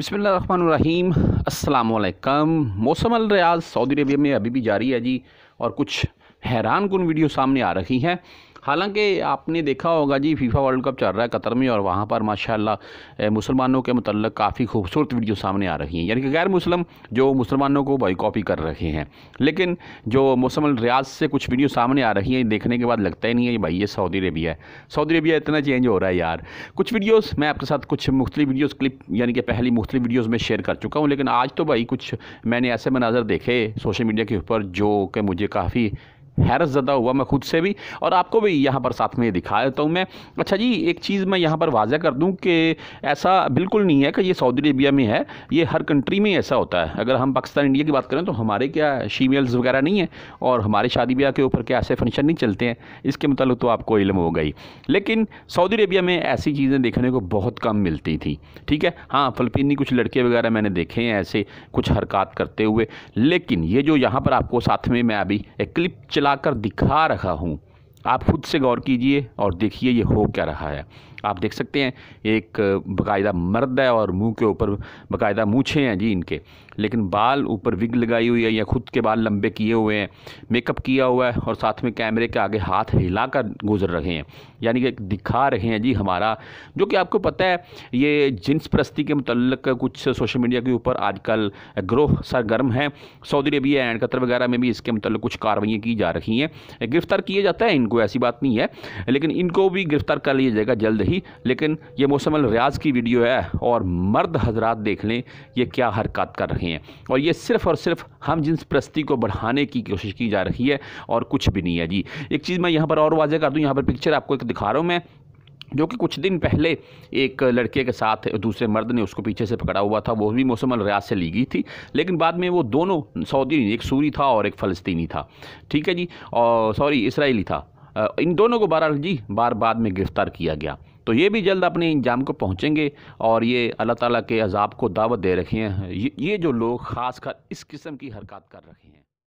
बसमीम अल्लाम मौसम अलरियाज़ सऊदी अरबिया में अभी भी जारी है जी और कुछ हैरान कन वीडियो सामने आ रही हैं हालांकि आपने देखा होगा जी फीफा वर्ल्ड कप चल रहा है कतर में और वहाँ पर माशाल्लाह मुसलमानों के मतलब काफ़ी खूबसूरत वीडियो सामने आ रही हैं यानी कि गैर मुस्लिम जो मुसलमानों को बॉयकॉपी कर रहे हैं लेकिन जो मौसम रियाज से कुछ वीडियो सामने आ रही हैं देखने के बाद लगता ही नहीं है भाई ये सऊदी अरबिया है सऊदी अरबिया इतना चेंज हो रहा है यार कुछ वीडियोज़ मैं आपके साथ कुछ मुख्तु वीडियोज़ क्लिप यानी कि पहली मुख्तु वीडियोज़ में शेयर कर चुका हूँ लेकिन आज तो भाई कुछ मैंने ऐसे मनाजर देखे सोशल मीडिया के ऊपर जो कि मुझे काफ़ी हैरत ज़दा हुआ मैं खुद से भी और आपको भी यहाँ पर साथ में दिखा देता हूँ मैं अच्छा जी एक चीज़ मैं यहाँ पर वाजह कर दूँ कि ऐसा बिल्कुल नहीं है कि ये सऊदी अरेबिया में है ये हर कंट्री में ऐसा होता है अगर हम पाकिस्तान इंडिया की बात करें तो हमारे क्या शीमेल्स वगैरह नहीं है और हमारे शादी ब्याह के ऊपर क्या ऐसे फंक्शन नहीं चलते हैं इसके मतलब तो आपको इलम हो गई लेकिन सऊदी अरेबिया में ऐसी चीज़ें देखने को बहुत कम मिलती थी ठीक है हाँ फलपीनी कुछ लड़के वगैरह मैंने देखे हैं ऐसे कुछ हरकत करते हुए लेकिन ये जो यहाँ पर आपको साथ में मैं अभी एक क्लिप लाकर दिखा रहा हूँ आप खुद से गौर कीजिए और देखिए ये हो क्या रहा है आप देख सकते हैं एक बाकायदा मर्द है और मुंह के ऊपर बाकायदा मूछे हैं जी इनके लेकिन बाल ऊपर विग लगाई हुई है या खुद के बाल लंबे किए हुए हैं मेकअप किया हुआ है और साथ में कैमरे के आगे हाथ हिलाकर गुजर रहे हैं यानी कि दिखा रहे हैं जी हमारा जो कि आपको पता है ये जिन्स प्रस्ती के मतलब कुछ सोशल मीडिया के ऊपर आजकल ग्रोह सरगर्म है सऊदी अरबिया एंड कतर वगैरह में भी इसके मतलब कुछ कार्रवाइयाँ की जा रही हैं गिरफ्तार किया जाता है इनको ऐसी बात नहीं है लेकिन इनको भी गिरफ्तार कर लिया जाएगा जल्द ही थी लेकिन ये मौसम रियाज की वीडियो है और मर्द हजरात देख लें ये क्या हरकत कर रहे हैं और ये सिर्फ़ और सिर्फ हम जिन प्रस्ती को बढ़ाने की कोशिश की जा रही है और कुछ भी नहीं है जी एक चीज़ मैं यहाँ पर और वाजह कर दूँ यहाँ पर पिक्चर आपको एक दिखा रहा हूँ मैं जो कि कुछ दिन पहले एक लड़के के साथ दूसरे मर्द ने उसको पीछे से पकड़ा हुआ था वो भी मौसम रियाज से ली गई थी लेकिन बाद में वो दोनों सऊदी एक सूरी था और एक फ़लस्तीनी था ठीक है जी और सॉरी इसराइली था इन दोनों को बहरहाल जी बार बाद में गिरफ़्तार किया गया तो ये भी जल्द अपने इंजाम को पहुँचेंगे और ये अल्लाह ताला के अजाब को दावत दे रखे हैं ये जो लोग ख़ासकर इस किस्म की हरकत कर रखे हैं